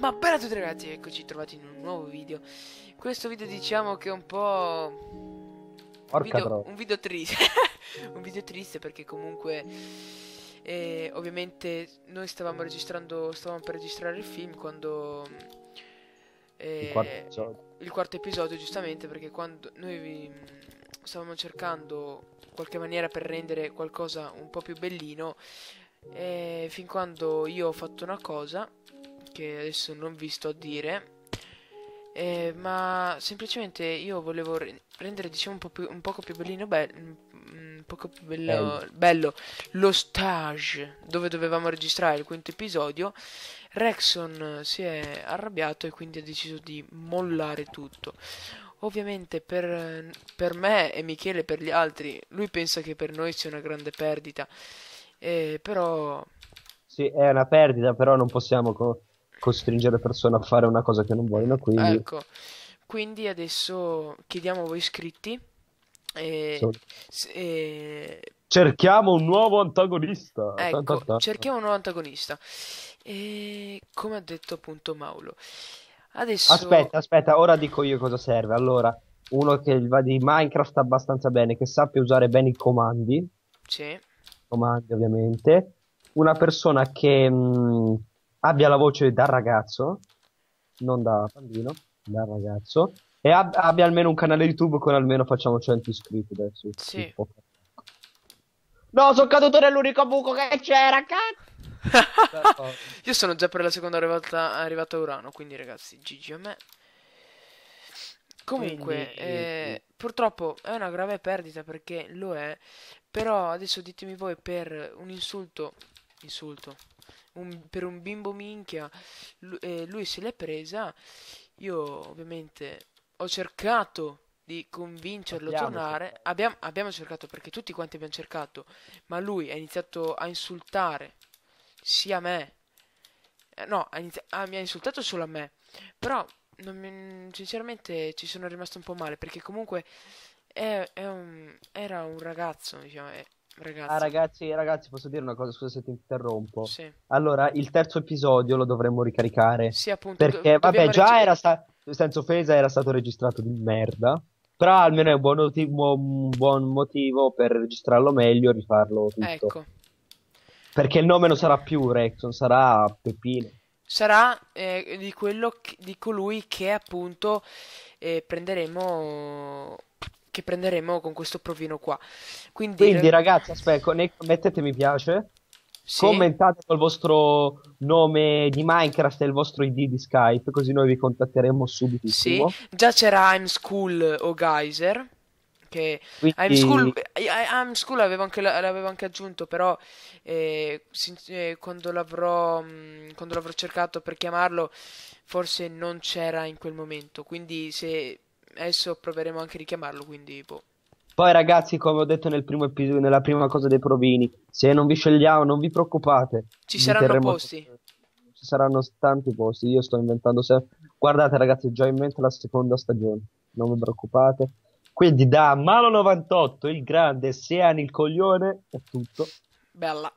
Ma bella a tutti ragazzi, eccoci trovati in un nuovo video Questo video diciamo che è un po'... Porca un video, un video triste Un video triste perché comunque... Eh, ovviamente noi stavamo registrando... Stavamo per registrare il film quando... Eh, il, quarto il, quarto episodio giustamente perché quando noi stavamo cercando qualche maniera per rendere qualcosa un po' più bellino eh, fin quando io ho fatto una cosa che adesso non vi sto a dire. Eh, ma semplicemente io volevo rendere diciamo un, po più, un poco più bellino be mm, un poco più bello, bello. lo stage dove dovevamo registrare il quinto episodio Rexon si è arrabbiato e quindi ha deciso di mollare tutto ovviamente per, per me e Michele per gli altri lui pensa che per noi sia una grande perdita eh, però sì è una perdita però non possiamo costringere persone a fare una cosa che non vogliono. Quindi... Ecco, quindi adesso chiediamo a voi iscritti. E... e... Cerchiamo un nuovo antagonista. Ecco, cerchiamo un nuovo antagonista. E come ha detto appunto Maulo. Adesso... Aspetta, aspetta, ora dico io cosa serve. Allora, uno che va di Minecraft abbastanza bene, che sappia usare bene i comandi. Sì. Comandi, ovviamente. Una persona che mh, abbia la voce da ragazzo, non da bambino, da ragazzo, e ab- abbia almeno un canale YouTube con almeno facciamo 100 iscritti adesso. Sì. No, sono caduto nell'unico buco che c'era, cazzo! Io sono già per la seconda volta arrivato a Urano, quindi ragazzi, GG a me. Comunque, quindi, eh, purtroppo è una grave perdita perché lo è, però adesso ditemi voi per un insulto, insulto, un, per un bimbo minchia, lui, eh, lui se l'è presa. Io ovviamente ho cercato di convincerlo a tornare. Abbiamo, abbiamo cercato perché tutti quanti abbiamo cercato, ma lui ha iniziato a insultare sia me. Eh, no, ha inizi- ah, mi ha insultato solo a me. Però, mi, sinceramente, ci sono rimasto un po' male perché comunque è, è un, era un ragazzo, diciamo, Ragazzi. Ah, ragazzi, ragazzi, posso dire una cosa? Scusa se ti interrompo. Sì. Allora, il terzo episodio lo dovremmo ricaricare. Sì, appunto. Perché, do- vabbè, già reg- era stato. Senza offesa, era stato registrato di merda. Però almeno è un buon, oti- un buon motivo per registrarlo meglio e rifarlo tutto. Ecco. Perché il nome non sarà più Rexon, sarà Peppino. Sarà eh, di, che, di colui che appunto eh, prenderemo che prenderemo con questo provino qua. Quindi, Quindi ragazzi, aspetta, mettete mi piace. Sì. Commentate col vostro nome di Minecraft e il vostro ID di Skype, così noi vi contatteremo subito. Sì, già c'era I'm School o Geyser. Che Quindi... I'm, school, eh, I'm School avevo anche, l'avevo anche aggiunto, però eh, eh quando, l'avrò, mm, quando l'avrò cercato per chiamarlo, forse non c'era in quel momento. Quindi se adesso proveremo anche a richiamarlo, quindi boh. Poi ragazzi, come ho detto nel primo episodio, nella prima cosa dei provini, se non vi scegliamo non vi preoccupate. Ci vi saranno terremo... posti. Ci saranno tanti posti, io sto inventando sempre. Guardate ragazzi, già in mente la seconda stagione, non vi preoccupate. Quindi da Malo98, il grande, Seani il coglione, è tutto. Bella.